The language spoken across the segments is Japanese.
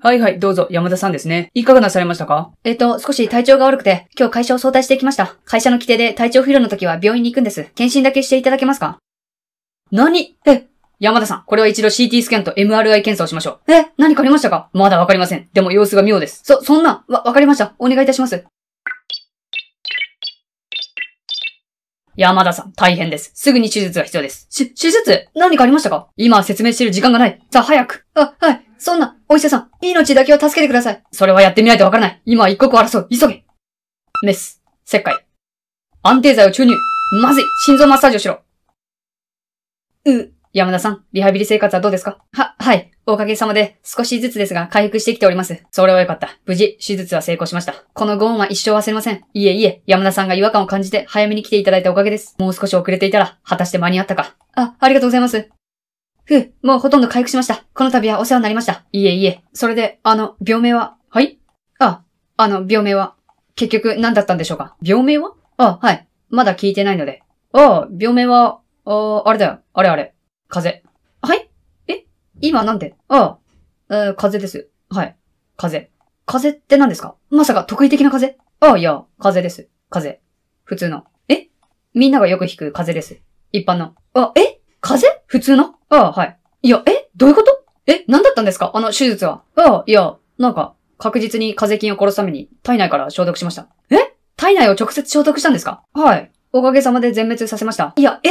はいはい、どうぞ、山田さんですね。いかがなされましたかえっと、少し体調が悪くて、今日会社を早退してきました。会社の規定で体調不良の時は病院に行くんです。検診だけしていただけますか何え、山田さん、これは一度 CT スキャンと MRI 検査をしましょう。え、何かありましたかまだわかりません。でも様子が妙です。そ、そんな、わ、わかりました。お願いいたします。山田さん、大変です。すぐに手術が必要です。し、手術何かありましたか今説明してる時間がない。さあ、早く。あ、はい。そんな、お医者さん、命だけは助けてください。それはやってみないとわからない。今は一刻を争う。急げ。メス、切開。安定剤を注入。まずい、心臓マッサージをしろ。う、山田さん、リハビリ生活はどうですかは、はい。おかげさまで、少しずつですが、回復してきております。それはよかった。無事、手術は成功しました。このご恩は一生忘れません。いえいえ、山田さんが違和感を感じて、早めに来ていただいたおかげです。もう少し遅れていたら、果たして間に合ったか。あ、ありがとうございます。ふう、もうほとんど回復しました。この度はお世話になりました。いえいえ。それで、あの、病名ははいあ、あの、病名は結局何だったんでしょうか病名はあ、はい。まだ聞いてないので。あ病名は、ああ、れだよ。あれあれ。風邪。はいえ今なんであえー、風邪です。はい。風邪。風邪って何ですかまさか特異的な風邪ああ、いや、風邪です。風邪。普通の。えみんながよく弾く風邪です。一般の。あ、え風邪普通のああ、はい。いや、えどういうことえ何だったんですかあの手術は。ああ、いや、なんか、確実に風邪菌を殺すために体内から消毒しました。え体内を直接消毒したんですかはい。おかげさまで全滅させました。いや、え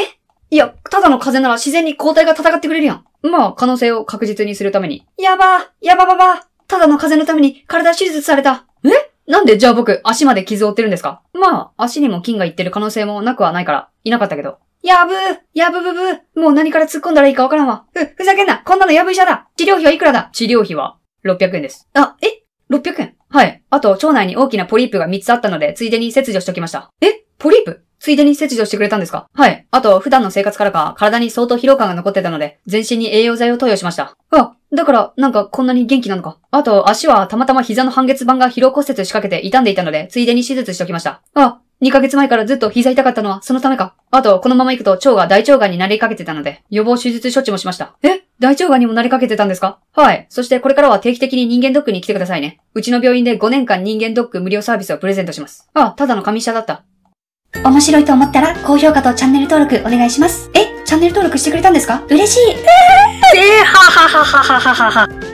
いや、ただの風邪なら自然に抗体が戦ってくれるやん。まあ、可能性を確実にするために。やばーやばばばただの風邪のために体手術されたえなんでじゃあ僕、足まで傷を負ってるんですかまあ、足にも菌がいってる可能性もなくはないから、いなかったけど。やぶーやぶぶぶもう何から突っ込んだらいいかわからんわ。ふ、ふざけんなこんなのやぶ医者だ治療費はいくらだ治療費は600円です。あ、え ?600 円はい。あと、腸内に大きなポリープが3つあったので、ついでに切除しておきました。えポリープついでに切除してくれたんですかはい。あと、普段の生活からか、体に相当疲労感が残ってたので、全身に栄養剤を投与しました。あ、だから、なんかこんなに元気なのか。あと、足はたまたま膝の半月板が疲労骨折しかけて傷んでいたので、ついでに手術しておきました。あ、2ヶ月前からずっと膝痛かったのはそのためか。あと、このまま行くと腸が大腸がんになりかけてたので、予防手術処置もしました。え大腸がんにもなりかけてたんですかはい。そしてこれからは定期的に人間ドックに来てくださいね。うちの病院で5年間人間ドック無料サービスをプレゼントします。あ、ただの紙下だった。面白いと思ったら、高評価とチャンネル登録お願いします。えチャンネル登録してくれたんですか嬉しいえー、はははははははは。